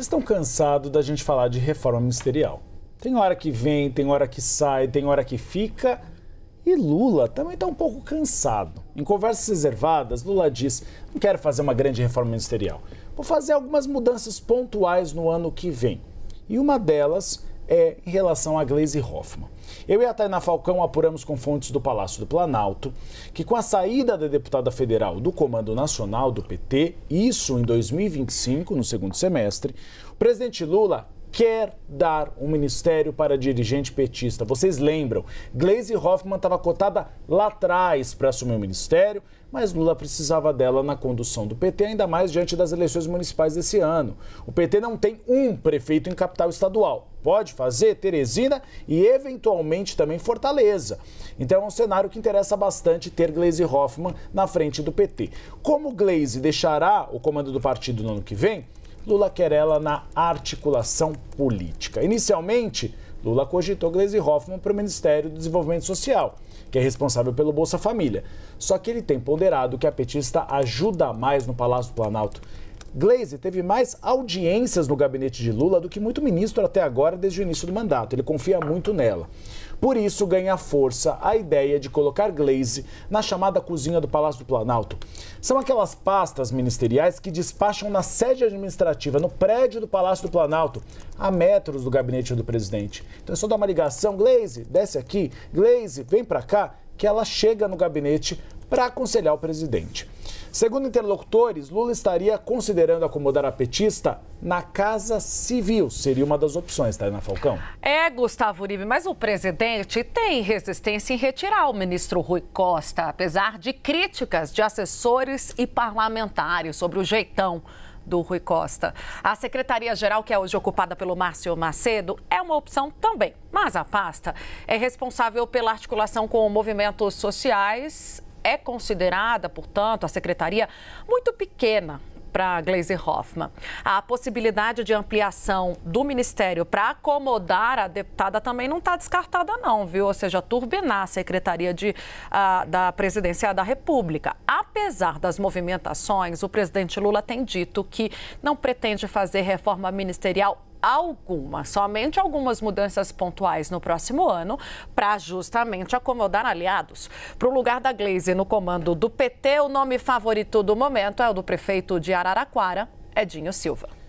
Vocês estão cansados da gente falar de reforma ministerial. Tem hora que vem, tem hora que sai, tem hora que fica. E Lula também está um pouco cansado. Em conversas reservadas, Lula diz: não quero fazer uma grande reforma ministerial. Vou fazer algumas mudanças pontuais no ano que vem. E uma delas é em relação a Glaze Hoffmann. Eu e a Tainá Falcão apuramos com fontes do Palácio do Planalto que, com a saída da deputada federal do Comando Nacional do PT, isso em 2025, no segundo semestre, o presidente Lula quer dar um ministério para dirigente petista. Vocês lembram, Glaze Hoffman estava cotada lá atrás para assumir o ministério, mas Lula precisava dela na condução do PT, ainda mais diante das eleições municipais desse ano. O PT não tem um prefeito em capital estadual. Pode fazer Teresina e, eventualmente, também Fortaleza. Então é um cenário que interessa bastante ter Gleisi Hoffmann na frente do PT. Como Gleisi deixará o comando do partido no ano que vem, Lula quer ela na articulação política. Inicialmente, Lula cogitou Gleisi Hoffmann para o Ministério do Desenvolvimento Social, que é responsável pelo Bolsa Família. Só que ele tem ponderado que a petista ajuda mais no Palácio do Planalto Glaze teve mais audiências no gabinete de Lula do que muito ministro até agora desde o início do mandato. Ele confia muito nela. Por isso ganha força a ideia de colocar Glaze na chamada cozinha do Palácio do Planalto. São aquelas pastas ministeriais que despacham na sede administrativa, no prédio do Palácio do Planalto, a metros do gabinete do presidente. Então é só dar uma ligação, Glaze, desce aqui, Glaze, vem para cá, que ela chega no gabinete para aconselhar o presidente. Segundo interlocutores, Lula estaria considerando acomodar a petista na Casa Civil. Seria uma das opções, na Falcão. É, Gustavo Uribe, mas o presidente tem resistência em retirar o ministro Rui Costa, apesar de críticas de assessores e parlamentares sobre o jeitão do Rui Costa. A secretaria-geral, que é hoje ocupada pelo Márcio Macedo, é uma opção também, mas a pasta é responsável pela articulação com movimentos sociais é considerada, portanto, a secretaria muito pequena para Glaze Hoffman. A possibilidade de ampliação do ministério para acomodar a deputada também não está descartada, não, viu? Ou seja, turbinar a Secretaria de, uh, da Presidência da República. Apesar das movimentações, o presidente Lula tem dito que não pretende fazer reforma ministerial alguma, somente algumas mudanças pontuais no próximo ano, para justamente acomodar aliados. Para o lugar da Glaze no comando do PT, o nome favorito do momento é o do prefeito de Araraquara, Edinho Silva.